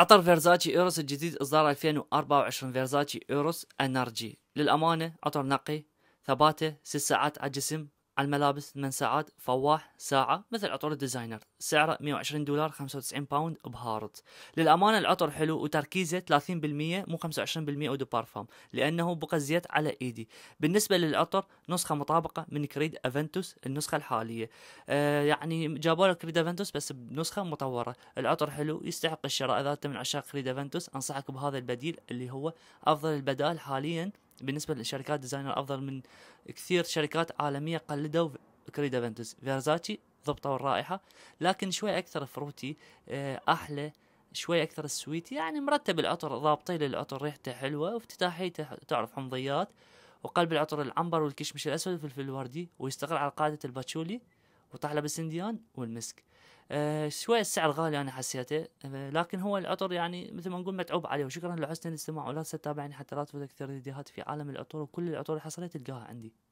عطر فيرزاتشي ايروس الجديد اصدار 2024 فيرزاتشي ايروس انرجي للامانه عطر نقي ثباته ست ساعات على الجسم على الملابس ساعات فواح ساعة مثل عطور الديزاينر سعره 120 دولار 95 باوند بهارت للأمانة العطر حلو وتركيزه 30% مو 25% ودو بارفام لأنه بقى زيت على إيدي بالنسبة للعطر نسخة مطابقة من كريد أفنتوس النسخة الحالية آه يعني جابوا لك كريد أفنتوس بس بنسخة مطورة العطر حلو يستحق الشراء إذا أنت من عشاق كريد أفنتوس أنصحك بهذا البديل اللي هو أفضل البدائل حاليا بالنسبه للشركات ديزاينر افضل من كثير شركات عالميه قلدوا كريد افنتس فيرزاتشي ضبطوا الرائحه لكن شوي اكثر فروتي آه، احلى شوي اكثر السويت يعني مرتب العطر ضابطين للعطر ريحته حلوه وافتتاحيته تعرف حمضيات وقلب العطر العنبر والكشمش الاسود والفلفل الوردي ويستقر على قاعده الباتشولي وطحلب السنديان والمسك أه شوي السعر غالي انا حسيته أه لكن هو العطر يعني مثل ما نقول متعوب عليه وشكرا لحسن الاستماع ولا تتابعني حتى لا تفوتك اكثر فيديوهات في عالم العطور وكل العطور اللي حصلت تلقاها عندي